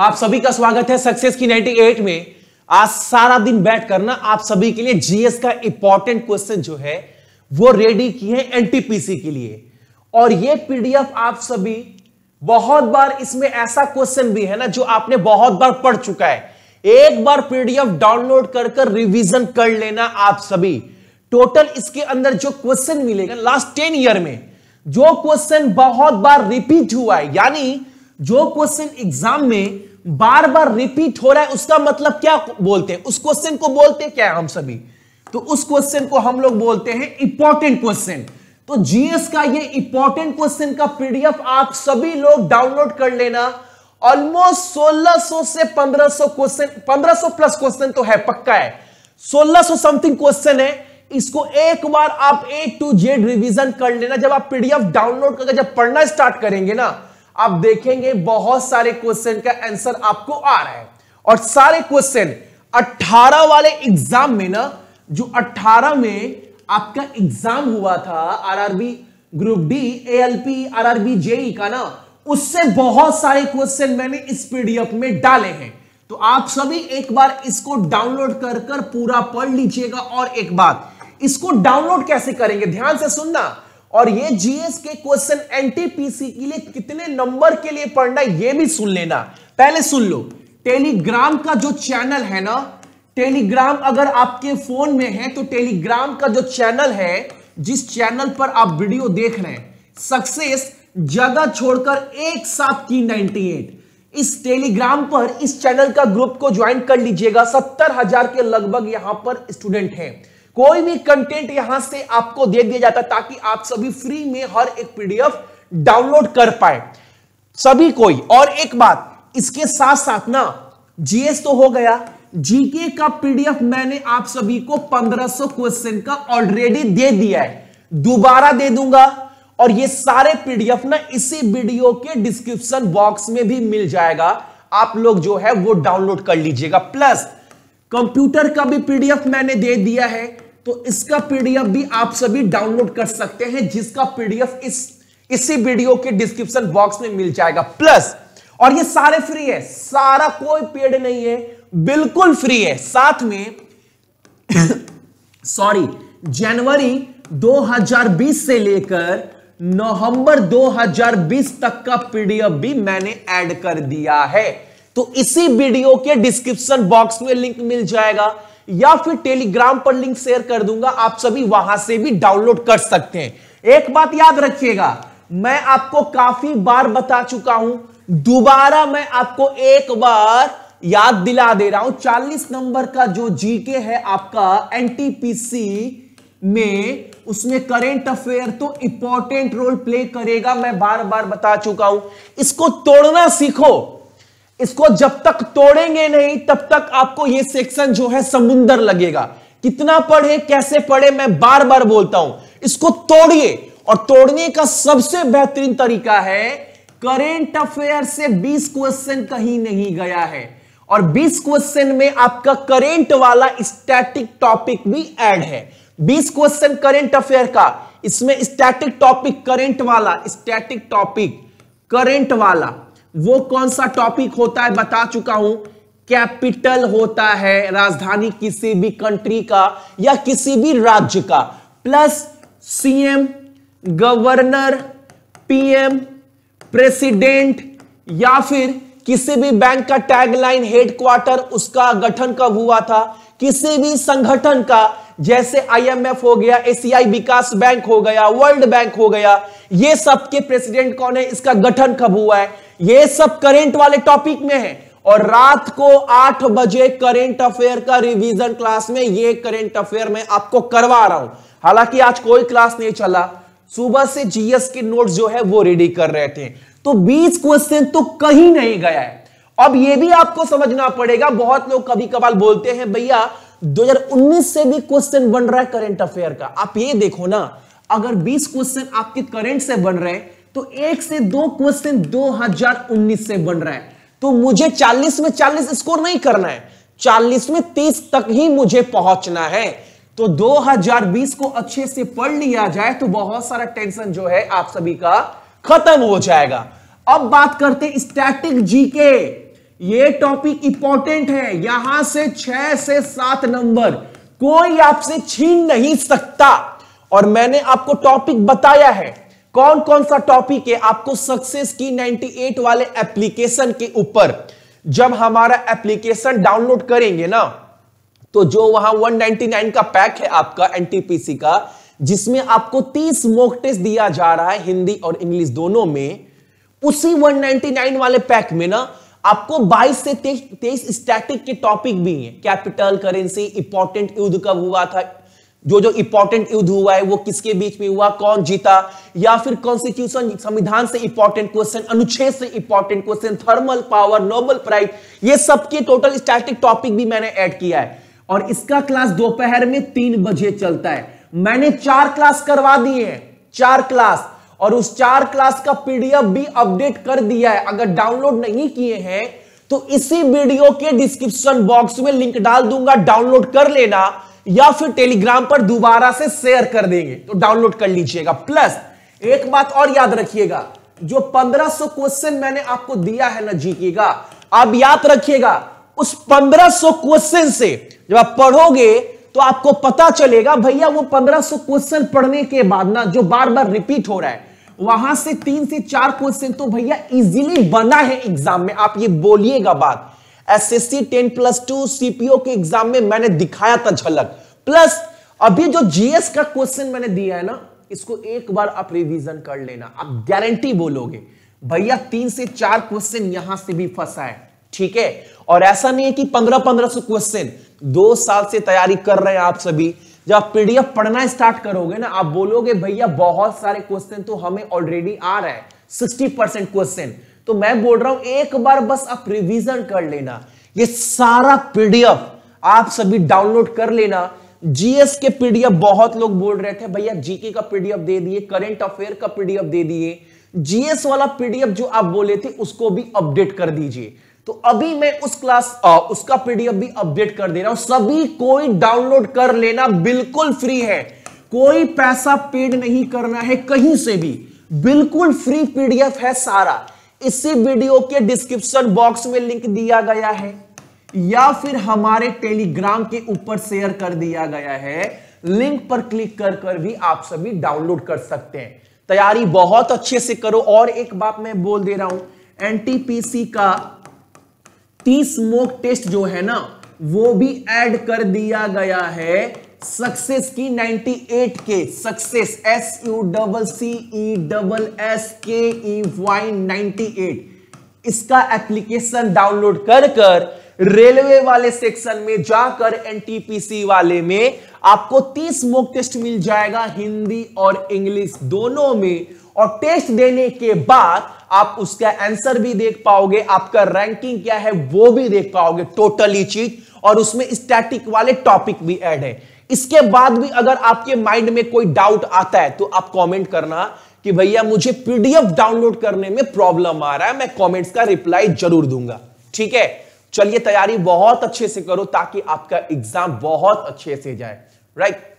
आप सभी का स्वागत है सक्सेस की 98 में आज सारा दिन बैठ करना आप सभी के लिए जीएस का इंपॉर्टेंट क्वेश्चन जो है वो रेडी की है एनटीपीसी के लिए और ये पीडीएफ आप सभी बहुत बार इसमें ऐसा क्वेश्चन भी है ना जो आपने बहुत बार पढ़ चुका है एक बार पीडीएफ डाउनलोड कर कर कर लेना आप सभी टोटल इसके अंदर जो क्वेश्चन मिलेगा लास्ट टेन ईयर में जो क्वेश्चन बहुत बार रिपीट हुआ है यानी जो क्वेश्चन एग्जाम में बार बार रिपीट हो रहा है उसका मतलब क्या बोलते हैं उस क्वेश्चन को बोलते हैं क्या हम सभी तो उस क्वेश्चन को हम लोग बोलते हैं इंपॉर्टेंट क्वेश्चन तो जीएस का ये इंपॉर्टेंट क्वेश्चन का पीडीएफ आप सभी लोग डाउनलोड कर लेना ऑलमोस्ट 1600 से 1500 क्वेश्चन 1500 प्लस क्वेश्चन तो है पक्का है 1600 समथिंग क्वेश्चन है इसको एक बार आप ए टू जेड रिवीजन कर लेना जब आप पीडीएफ डाउनलोड करके जब पढ़ना स्टार्ट करेंगे ना आप देखेंगे बहुत सारे क्वेश्चन का आंसर आपको आ रहा है और सारे क्वेश्चन 18 वाले एग्जाम में ना जो 18 में आपका एग्जाम हुआ था RRB group D ALP RRB JE का ना उससे बहुत सारे क्वेश्चन मैंने इस पीडीएफ में डाले हैं तो आप सभी एक बार इसको डाउनलोड कर कर पूरा पढ़ लीजिएगा और एक बात इसको डाउनलोड कैसे करेंगे ध्यान से सुनना और ये जीएस के क्वेश्चन एनटीपीसी के लिए कितने नंबर के लिए पढ़ना ये भी सुन लेना पहले सुन लो टेलीग्राम का जो चैनल है ना टेलीग्राम अगर आपके फोन में है तो टेलीग्राम का जो चैनल है जिस चैनल पर आप वीडियो देख रहे हैं सक्सेस जगह छोड़कर एक साथ की 98 इस टेलीग्राम पर इस चैनल का ग्रुप को ज्वाइन कर लीजिएगा सत्तर हजार के लगभग यहां पर स्टूडेंट हैं कोई भी कंटेंट यहां से आपको दे दिया जाता है ताकि आप सभी फ्री में हर एक पीडीएफ डाउनलोड कर पाए सभी कोई और एक बात इसके साथ साथ ना जीएस तो हो गया जीके का पीडीएफ मैंने आप सभी को 1500 क्वेश्चन का ऑलरेडी दे दिया है दोबारा दे दूंगा और ये सारे पीडीएफ ना इसी वीडियो के डिस्क्रिप्शन बॉक्स में भी मिल जाएगा आप लोग जो है वो डाउनलोड कर लीजिएगा प्लस कंप्यूटर का भी पीडीएफ मैंने दे दिया है तो इसका पीडीएफ भी आप सभी डाउनलोड कर सकते हैं जिसका पीडीएफ इस इसी वीडियो के डिस्क्रिप्शन बॉक्स में मिल जाएगा प्लस और ये सारे फ्री है सारा कोई पेड नहीं है बिल्कुल फ्री है साथ में सॉरी जनवरी 2020 से लेकर नवंबर 2020 तक का पीडीएफ भी मैंने ऐड कर दिया है तो इसी वीडियो के डिस्क्रिप्शन बॉक्स में लिंक मिल जाएगा या फिर टेलीग्राम पर लिंक शेयर कर दूंगा आप सभी वहां से भी डाउनलोड कर सकते हैं एक बात याद रखिएगा मैं आपको काफी बार बता चुका हूं दोबारा मैं आपको एक बार याद दिला दे रहा हूं चालीस नंबर का जो जीके है आपका एनटीपीसी में उसमें करेंट अफेयर तो इंपॉर्टेंट रोल प्ले करेगा मैं बार बार बता चुका हूं इसको तोड़ना सीखो इसको जब तक तोड़ेंगे नहीं तब तक आपको ये सेक्शन जो है समुंदर लगेगा कितना पढ़े कैसे पढ़े मैं बार बार बोलता हूं इसको तोड़िए और तोड़ने का सबसे बेहतरीन तरीका है करेंट अफेयर से 20 क्वेश्चन कहीं नहीं गया है और 20 क्वेश्चन में आपका करेंट वाला स्टैटिक टॉपिक भी ऐड है 20 क्वेश्चन करेंट अफेयर का इसमें स्टैटिक टॉपिक करेंट वाला स्टैटिक टॉपिक करेंट वाला वो कौन सा टॉपिक होता है बता चुका हूं कैपिटल होता है राजधानी किसी भी कंट्री का या किसी भी राज्य का plus CM governor PM president या फिर किसी भी बैंक का टैगलाइन हेडक्वार्टर उसका गठन कब हुआ था किसी भी संगठन का जैसे आईएमएफ हो गया एशियाई विकास बैंक हो गया वर्ल्ड बैंक हो गया ये सबके प्रेसिडेंट कौन है इसका गठन कब हुआ है ये सब करेंट वाले टॉपिक में है और रात को आठ बजे करेंट अफेयर का रिवीजन क्लास में ये करेंट अफेयर में आपको करवा रहा हूं हालांकि आज कोई क्लास नहीं चला सुबह से जीएस के नोट्स जो है वो रेडी कर रहे थे तो 20 क्वेश्चन तो कहीं नहीं गया है अब ये भी आपको समझना पड़ेगा बहुत लोग कभी कभार बोलते हैं भैया 2019 से भी क्वेश्चन बन रहा है करंट अफेयर का आप ये देखो ना अगर 20 क्वेश्चन आपके करंट से बन रहे हैं तो एक से दो क्वेश्चन 2019 से बन रहा है तो मुझे 40 में 40 स्कोर नहीं करना है 40 में 30 तक ही मुझे पहुंचना है तो 2020 को अच्छे से पढ़ लिया जाए तो बहुत सारा टेंशन जो है आप सभी का खत्म हो जाएगा अब बात करते स्टैटिक जीके ये टॉपिक इंपॉर्टेंट है यहां से छह से सात नंबर कोई आपसे छीन नहीं सकता और मैंने आपको टॉपिक बताया है कौन कौन सा टॉपिक है आपको सक्सेस की 98 वाले एप्लीकेशन के ऊपर जब हमारा एप्लीकेशन डाउनलोड करेंगे ना तो जो वहां 199 का पैक है आपका एनटीपीसी का जिसमें आपको 30 मोक टेस्ट दिया जा रहा है हिंदी और इंग्लिश दोनों में उसी 199 वाले पैक में ना आपको 22 से 23 स्टैटिक के टॉपिक भी हैं कैपिटल करेंसी इंपॉर्टेंट युद्ध कब हुआ था जो जो इंपॉर्टेंट युद्ध हुआ है वो किसके बीच में हुआ कौन जीता या फिर कॉन्स्टिट्यूशन संविधान से इंपॉर्टेंट क्वेश्चन अनुच्छेद से important question thermal power Nobel prize ये सबके टोटल स्टैटिक टॉपिक भी मैंने ऐड किया है और इसका क्लास दोपहर में तीन बजे चलता है मैंने चार क्लास करवा दिए हैं चार क्लास और उस चार क्लास का पीडीएफ भी अपडेट कर दिया है अगर डाउनलोड नहीं किए हैं तो इसी वीडियो के डिस्क्रिप्शन बॉक्स में लिंक डाल दूंगा डाउनलोड कर लेना या फिर टेलीग्राम पर दोबारा से शेयर कर देंगे तो डाउनलोड कर लीजिएगा प्लस एक बात और याद रखिएगा जो 1500 क्वेश्चन मैंने आपको दिया है ना जीके का आप याद रखिएगा उस 1500 क्वेश्चन से जब आप पढ़ोगे तो आपको पता चलेगा भैया वो 1500 क्वेश्चन पढ़ने के बाद ना जो बार बार रिपीट हो रहा है वहां से तीन से चार क्वेश्चन तो भैया इजीली बना है एग्जाम में आप ये बोलिएगा बात एसएससी 10 प्लस टू सीपीओ के एग्जाम में मैंने दिखाया था झलक प्लस अभी जो जीएस का क्वेश्चन मैंने दिया है ना इसको एक बार आप रिविजन कर लेना आप गारंटी बोलोगे भैया तीन से चार क्वेश्चन यहां से भी फंसा है ठीक है और ऐसा नहीं है कि पंद्रह पंद्रह सौ क्वेश्चन दो साल से तैयारी कर रहे हैं आप सभी जब आप पीडीएफ पढ़ना स्टार्ट करोगे ना आप बोलोगे भैया बहुत सारे क्वेश्चन तो हमें ऑलरेडी आ रहा है सिक्सटी परसेंट क्वेश्चन तो मैं बोल रहा हूं एक बार बस आप रिविजन कर लेना ये सारा पीडीएफ आप सभी डाउनलोड कर लेना जीएस के पीडीएफ बहुत लोग बोल रहे थे भैया जीके का पीडीएफ दे दिए करेंट अफेयर का पीडीएफ दे दिए जीएस वाला पीडीएफ जो आप बोले थे उसको भी अपडेट कर दीजिए तो अभी मैं उस क्लास आ, उसका पीडीएफ भी अपडेट कर दे रहा हूं सभी कोई डाउनलोड कर लेना बिल्कुल फ्री है कोई पैसा पेड नहीं करना है कहीं से भी बिल्कुल फ्री पीडीएफ है सारा इसी वीडियो के डिस्क्रिप्शन बॉक्स में लिंक दिया गया है या फिर हमारे टेलीग्राम के ऊपर शेयर कर दिया गया है लिंक पर क्लिक कर कर भी आप सभी डाउनलोड कर सकते हैं तैयारी बहुत अच्छे से करो और एक बात मैं बोल दे रहा हूं एनटीपीसी का तीस मोक टेस्ट जो है ना वो भी ऐड कर दिया गया है सक्सेस की 98 के success S U double C E double S K E Y 98 इसका एप्लीकेशन डाउनलोड कर कर रेलवे वाले सेक्शन में जाकर एनटीपीसी वाले में आपको 30 मॉक टेस्ट मिल जाएगा हिंदी और इंग्लिश दोनों में और टेस्ट देने के बाद आप उसका आंसर भी देख पाओगे आपका रैंकिंग क्या है वो भी देख पाओगे टोटली चीज और उसमें स्टैटिक वाले टॉपिक भी ऐड है इसके बाद भी अगर आपके माइंड में कोई डाउट आता है तो आप कमेंट करना कि भैया मुझे पीडीएफ डाउनलोड करने में प्रॉब्लम आ रहा है मैं कमेंट्स का रिप्लाई जरूर दूंगा ठीक है चलिए तैयारी बहुत अच्छे से करो ताकि आपका एग्जाम बहुत अच्छे से जाए राइट right?